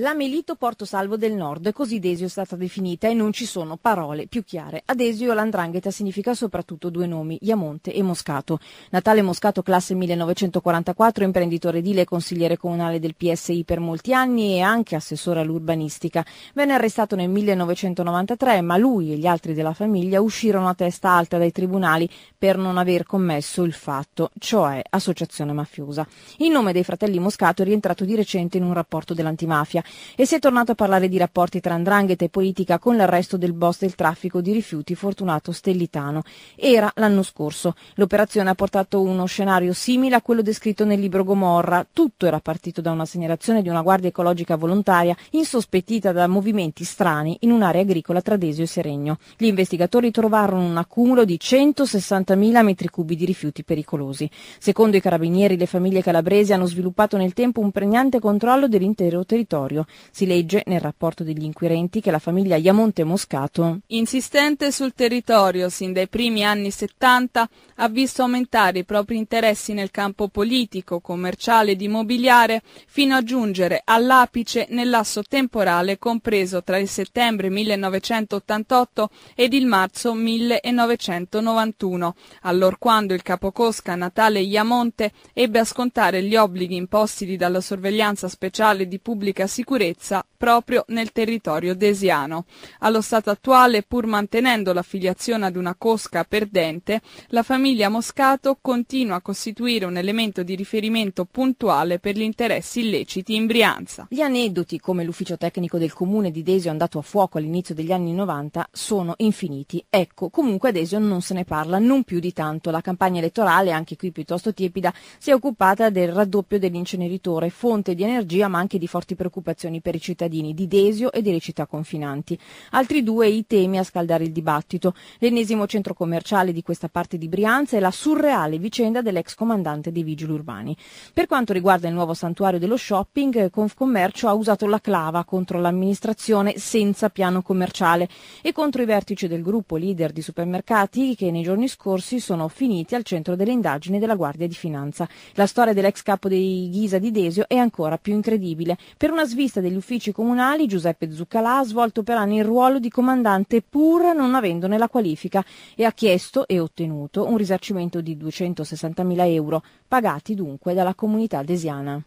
La Melito Porto Salvo del Nord, e così Desio è stata definita e non ci sono parole più chiare. Ad Esio l'andrangheta significa soprattutto due nomi, Iamonte e Moscato. Natale Moscato, classe 1944, imprenditore edile e consigliere comunale del PSI per molti anni e anche assessore all'urbanistica. Venne arrestato nel 1993, ma lui e gli altri della famiglia uscirono a testa alta dai tribunali per non aver commesso il fatto, cioè associazione mafiosa. Il nome dei fratelli Moscato è rientrato di recente in un rapporto dell'antimafia e si è tornato a parlare di rapporti tra andrangheta e politica con l'arresto del boss del traffico di rifiuti Fortunato Stellitano. Era l'anno scorso. L'operazione ha portato uno scenario simile a quello descritto nel libro Gomorra. Tutto era partito da una segnalazione di una guardia ecologica volontaria insospettita da movimenti strani in un'area agricola tra Desio e Seregno. Gli investigatori trovarono un accumulo di 160.000 metri cubi di rifiuti pericolosi. Secondo i carabinieri le famiglie calabresi hanno sviluppato nel tempo un pregnante controllo dell'intero territorio necessario. Si legge nel rapporto degli inquirenti che la famiglia Iamonte Moscato, insistente sul territorio sin dai primi anni 70, ha visto aumentare i propri interessi nel campo politico, commerciale ed immobiliare fino a giungere all'apice nell'asso temporale compreso tra il settembre 1988 ed il marzo 1991, allorquando il capocosca Natale Iamonte ebbe a scontare gli obblighi imposti dalla sorveglianza speciale di pubblica sicurezza sicurezza, proprio nel territorio desiano. Allo stato attuale, pur mantenendo l'affiliazione ad una cosca perdente, la famiglia Moscato continua a costituire un elemento di riferimento puntuale per gli interessi illeciti in Brianza. Gli aneddoti, come l'ufficio tecnico del comune di Desio andato a fuoco all'inizio degli anni 90, sono infiniti. Ecco, comunque a Desio non se ne parla, non più di tanto. La campagna elettorale, anche qui piuttosto tiepida, si è occupata del raddoppio dell'inceneritore, fonte di energia ma anche di forti preoccupazioni per i cittadini cittadini di Desio e delle città confinanti. Altri due i temi a scaldare il dibattito. L'ennesimo centro commerciale di questa parte di Brianza e la surreale vicenda dell'ex comandante dei vigili urbani. Per quanto riguarda il nuovo santuario dello shopping, eh, Confcommercio ha usato la clava contro l'amministrazione senza piano commerciale e contro i vertici del gruppo leader di supermercati che nei giorni scorsi sono finiti al centro delle indagini della Guardia di Finanza. La storia dell'ex capo dei Ghisa di Desio è ancora più incredibile. Per una svista degli uffici comunali, Giuseppe Zuccalà ha svolto per anni il ruolo di comandante pur non avendone la qualifica e ha chiesto e ottenuto un risarcimento di 260.000 euro, pagati dunque dalla comunità desiana.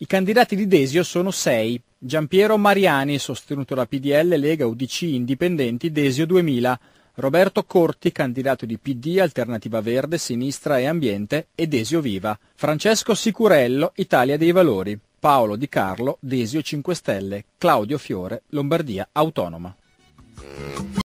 I candidati di Desio sono sei. Giampiero Mariani, sostenuto da PDL, Lega, UDC, Indipendenti, Desio 2000. Roberto Corti, candidato di PD, Alternativa Verde, Sinistra e Ambiente, ed Esio Viva. Francesco Sicurello, Italia dei Valori. Paolo Di Carlo, Desio 5 Stelle, Claudio Fiore, Lombardia Autonoma.